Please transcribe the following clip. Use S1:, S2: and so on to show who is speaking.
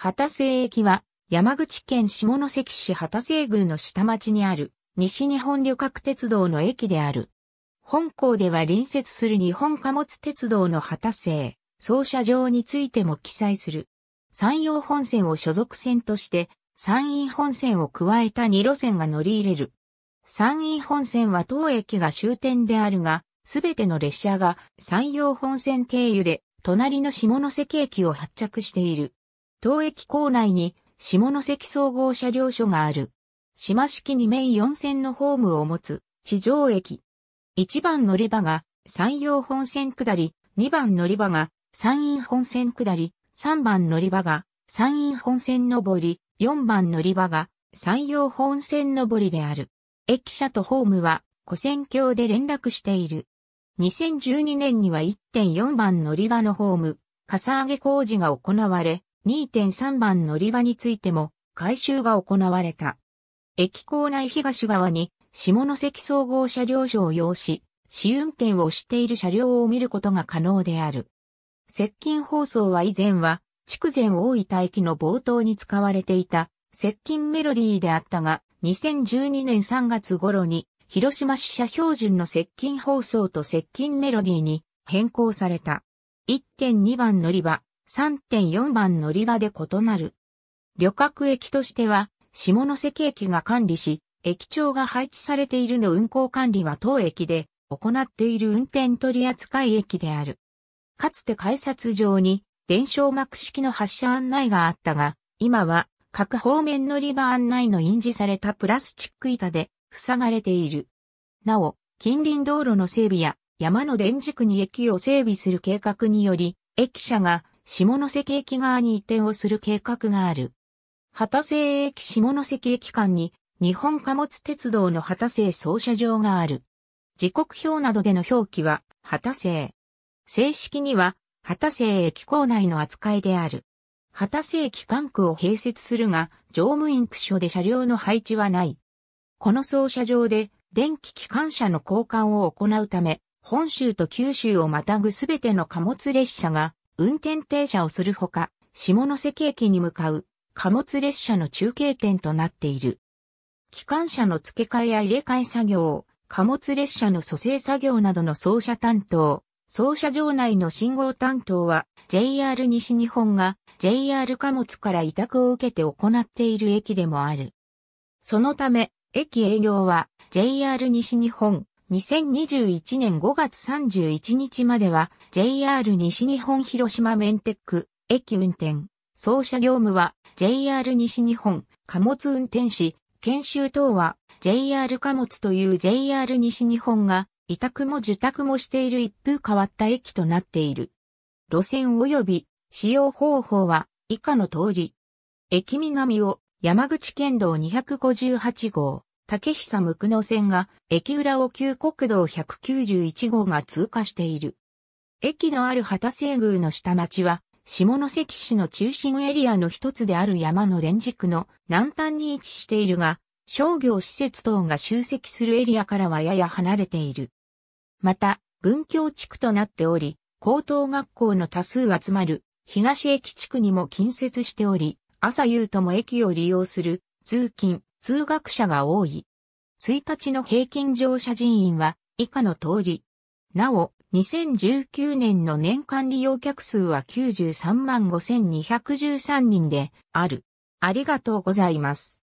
S1: 畑瀬駅は、山口県下関市畑瀬郡の下町にある、西日本旅客鉄道の駅である。本校では隣接する日本貨物鉄道の畑瀬、操車場についても記載する。山陽本線を所属線として、山陰本線を加えた2路線が乗り入れる。山陰本線は当駅が終点であるが、すべての列車が山陽本線経由で、隣の下関駅を発着している。当駅構内に下関総合車両所がある。島式2面4線のホームを持つ地上駅。1番乗り場が山陽本線下り、2番乗り場が山陰本線下り、3番乗り場が山陰本線上り、4番乗り場が山陽本線上りである。駅舎とホームは古線橋で連絡している。2012年には1.4番乗り場のホーム、かさ上げ工事が行われ、2.3番乗り場についても改修が行われた。駅構内東側に下関総合車両所を要し、試運転をしている車両を見ることが可能である。接近放送は以前は、筑前大分駅の冒頭に使われていた、接近メロディーであったが、2012年3月頃に、広島支社標準の接近放送と接近メロディーに変更された。1.2番乗り場、3.4番乗り場で異なる。旅客駅としては、下関駅が管理し、駅長が配置されているの運行管理は当駅で行っている運転取扱い駅である。かつて改札上に電承幕式の発車案内があったが、今は各方面乗り場案内の印字されたプラスチック板で塞がれている。なお、近隣道路の整備や山の電軸に駅を整備する計画により、駅舎が下関駅側に移転をする計画がある。旗瀬駅下関駅間に日本貨物鉄道の旗瀬操車場がある。時刻表などでの表記は旗瀬。正式には旗瀬駅構内の扱いである。旗瀬駅管区を併設するが乗務員区所で車両の配置はない。この操車場で電気機関車の交換を行うため、本州と九州をまたぐすべての貨物列車が運転停車をするほか、下関駅に向かう貨物列車の中継点となっている。機関車の付け替えや入れ替え作業、貨物列車の蘇生作業などの走車担当、走車場内の信号担当は JR 西日本が JR 貨物から委託を受けて行っている駅でもある。そのため、駅営業は JR 西日本2021年5月31日までは JR 西日本広島メンテック、駅運転。操車業務は JR 西日本貨物運転士、研修等は JR 貨物という JR 西日本が委託も受託もしている一風変わった駅となっている。路線及び使用方法は以下の通り。駅南を山口県道258号、竹久向の線が駅裏を旧国道191号が通過している。駅のある旗西宮の下町は、下関市の中心エリアの一つである山の連軸の南端に位置しているが、商業施設等が集積するエリアからはやや離れている。また、文教地区となっており、高等学校の多数集まる東駅地区にも近接しており、朝夕とも駅を利用する通勤、通学者が多い。1日の平均乗車人員は以下の通り。なお、2019年の年間利用客数は93万5213人である。ありがとうございます。